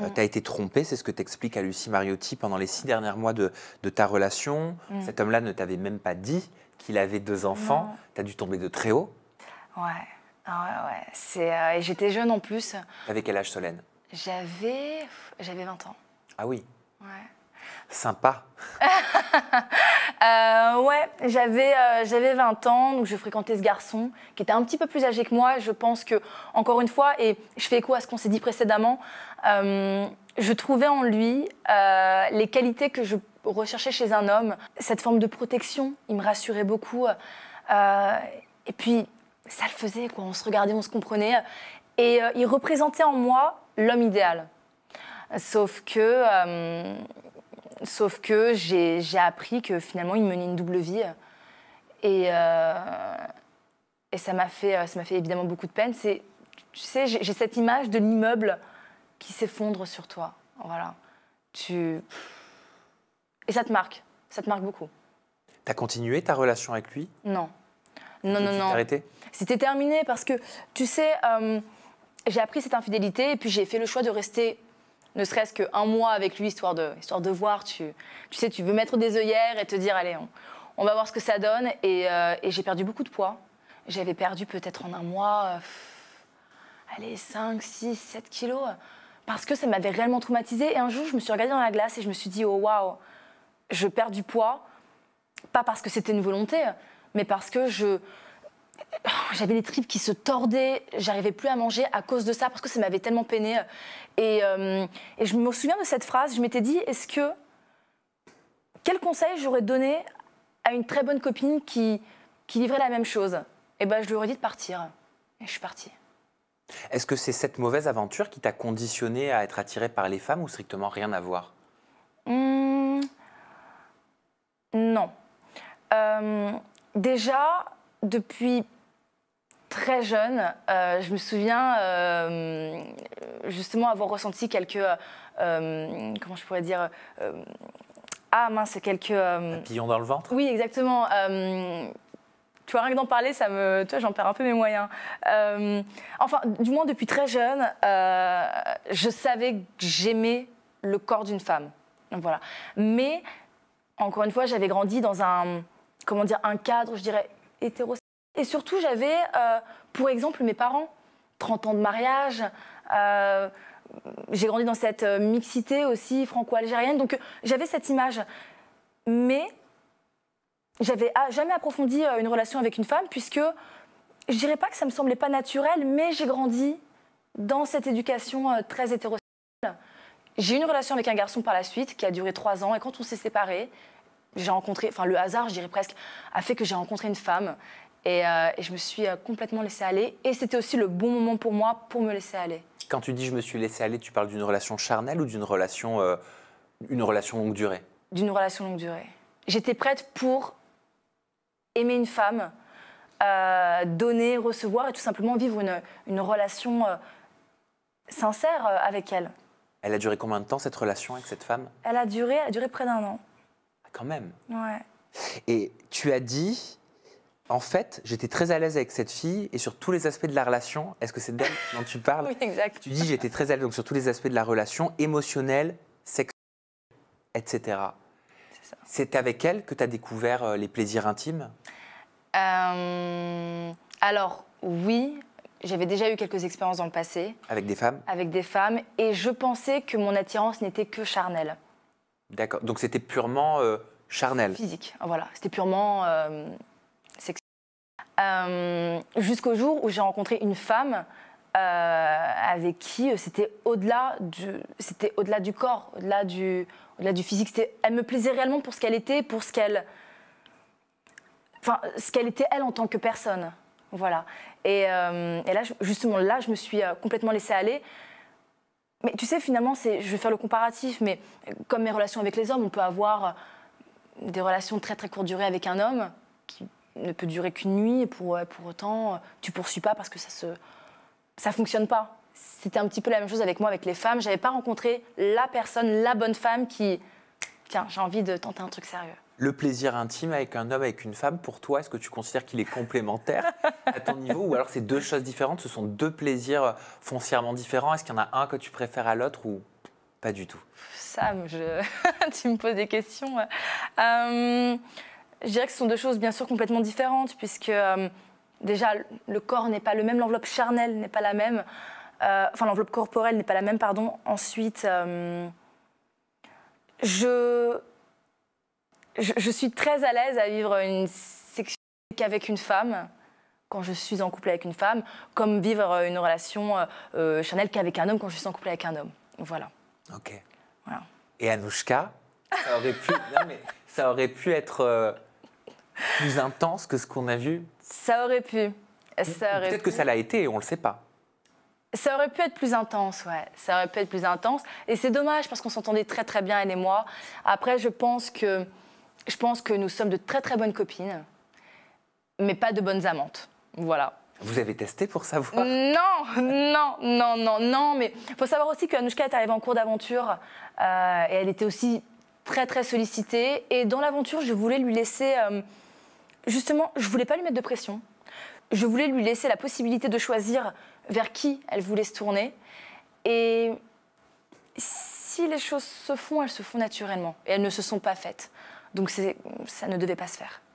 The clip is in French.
Euh, t'as as été trompée, c'est ce que t'expliques à Lucie Mariotti pendant les six derniers mois de, ta relation. Mm. Cet homme-là ne t'avait même pas dit qu'il avait deux enfants. Tu as dû tomber de très haut. Ouais, ah ouais, ouais. C'est, euh, j'étais jeune en plus. T'avais quel âge, Solène J'avais, j'avais 20 ans. Ah oui. Ouais. Sympa. Euh, ouais, j'avais euh, j'avais 20 ans, donc je fréquentais ce garçon qui était un petit peu plus âgé que moi. Je pense que, encore une fois, et je fais écho à ce qu'on s'est dit précédemment, euh, je trouvais en lui euh, les qualités que je recherchais chez un homme. Cette forme de protection, il me rassurait beaucoup. et puis, ça le faisait, quoi. On se regardait, on se comprenait. Et il représentait en moi l'homme idéal. Sauf que Sauf que j'ai appris que finalement, il menait une double vie. Et, euh, et ça m'a fait, euh, ça m'a fait évidemment beaucoup de peine. Tu sais, j'ai cette image de l'immeuble qui s'effondre sur toi. Voilà. Tu... Et ça te marque. Ça te marque beaucoup. T'as continué ta relation avec lui Non. Non, non, non. arrêté C'était terminé parce que, tu sais, euh, j'ai appris cette infidélité et puis j'ai fait le choix de rester ne serait-ce qu'un mois avec lui, histoire de, histoire de voir. Tu, tu sais, tu veux mettre des œillères et te dire, allez, on, va voir ce que ça donne. Euh, et, j'ai perdu beaucoup de poids. J'avais perdu peut-être en un mois, euh, allez, 5, 6, 7 kilos. Parce que ça m'avait réellement traumatisé Et un jour, je me suis regardée dans la glace et je me suis dit, oh waouh, je perds du poids. Pas parce que c'était une volonté, mais parce que je, Oh, j'avais des tripes qui se tordaient, j'arrivais plus à manger à cause de ça, parce que ça m'avait tellement peiné. Euh, et, je me souviens de cette phrase, je m'étais dit, est-ce que... Quel conseil j'aurais donné à une très bonne copine qui, qui livrait la même chose Et eh ben, je lui aurais dit de partir. Et je suis partie. Est-ce que c'est cette mauvaise aventure qui t'a conditionné à être attirée par les femmes ou strictement rien à voir mmh. Non. Euh, déjà, depuis très jeune, euh, je me souviens euh, justement avoir ressenti quelques. Euh, comment je pourrais dire Ah mince, quelques. Un dans le ventre Oui, exactement. tu vois, rien que d'en parler, ça me, tu vois, j'en perds un peu mes moyens. enfin, du moins depuis très jeune, je savais que j'aimais le corps d'une femme. Donc, voilà. Mais encore une fois, j'avais grandi dans un, comment dire, un cadre, je dirais, hétérosexuelle. Et surtout, j'avais, euh, pour exemple, mes parents, 30 ans de mariage. Euh, j'ai grandi dans cette euh, mixité aussi franco-algérienne, donc j'avais cette image. Mais j'avais jamais approfondi une relation avec une femme, puisque je dirais pas que ça me semblait pas naturel, mais j'ai grandi dans cette éducation très hétérosexuelle. J'ai eu une relation avec un garçon par la suite qui a duré trois ans, et quand on s'est séparés, j'ai rencontré, enfin le hasard, je dirais presque, a fait que j'ai rencontré une femme et, euh, je me suis euh, complètement laissée aller. Et c'était aussi le bon moment pour moi pour me laisser aller. Quand tu dis je me suis laissée aller, tu parles d'une relation charnelle ou d'une relation, euh, une relation longue durée D'une relation longue durée. J'étais prête pour aimer une femme, donner, recevoir et tout simplement vivre une, une relation sincère avec elle. Elle a duré combien de temps cette relation avec cette femme Elle a duré, elle a duré près d'un an quand même. Et tu as dit, en fait, j'étais très à l'aise avec cette fille et sur tous les aspects de la relation. Est-ce que c'est d'elle dont tu parles Oui, exact. Tu dis, j'étais très à l'aise donc sur tous les aspects de la relation, émotionnelle, sexuelle, etc. C'est avec elle que tu as découvert euh, les plaisirs intimes euh, Alors, oui. J'avais déjà eu quelques expériences dans le passé. Avec des femmes Avec des femmes. Et je pensais que mon attirance n'était que charnelle. D'accord. Donc c'était purement euh, charnel. Physique, ah, voilà. C'était purement euh, sexuel. Euh, jusqu'au jour où j'ai rencontré une femme euh, avec qui c'était au-delà du, c'était au-delà du corps, au-delà du, au-delà du physique. Elle me plaisait réellement pour ce qu'elle était, pour ce qu'elle, enfin ce qu'elle était elle en tant que personne. Voilà. Et, et là, justement, là, je me suis complètement laissée aller. Mais tu sais, finalement, c'est, je vais faire le comparatif, mais comme mes relations avec les hommes, on peut avoir des relations très très courtes durées avec un homme qui ne peut durer qu'une nuit, et pour, pour autant, tu poursuis pas parce que ça se, ça fonctionne pas. C'était un petit peu la même chose avec moi, avec les femmes. J'avais pas rencontré la personne, la bonne femme qui tiens, j'ai envie de tenter un truc sérieux. Le plaisir intime avec un homme, avec une femme, pour toi, est-ce que tu considères qu'il est complémentaire à ton niveau ou alors c'est deux choses différentes Ce sont deux plaisirs euh, foncièrement différents. Est-ce qu'il y en a un que tu préfères à l'autre ou pas du tout Sam, je... tu me poses des questions. Euh, je dirais que ce sont deux choses bien sûr complètement différentes puisque euh, déjà le corps n'est pas le même, l'enveloppe charnelle n'est pas la même, enfin l'enveloppe corporelle n'est pas la même, pardon. Ensuite, je, je, suis très à l'aise à vivre une sexualité qu'avec une femme quand je suis en couple avec une femme, comme vivre une relation euh, euh, Chanel qu'avec un homme quand je suis en couple avec un homme. Voilà. Ok. Et Anouchka, ça aurait pu, ça aurait pu être euh, plus intense que ce qu'on a vu Ça aurait pu. Peut-être que ça l'a été et on ne le sait pas. Ça aurait pu être plus intense, ouais. Ça aurait pu être plus intense. Et c'est dommage parce qu'on s'entendait très très bien, elle et moi. Après, je pense que, je pense que nous sommes de très très bonnes copines, mais pas de bonnes amantes. Voilà. Vous avez testé pour savoir Non, non, non, non, non. Mais il faut savoir aussi que est arrivée en cours d'aventure euh, et elle était aussi très très sollicitée. Et dans l'aventure, je voulais lui laisser. Euh, justement, je voulais pas lui mettre de pression je voulais lui laisser la possibilité de choisir vers qui elle voulait se tourner. Et si les choses se font, elles se font naturellement et elles ne se sont pas faites. Donc ça ne devait pas se faire.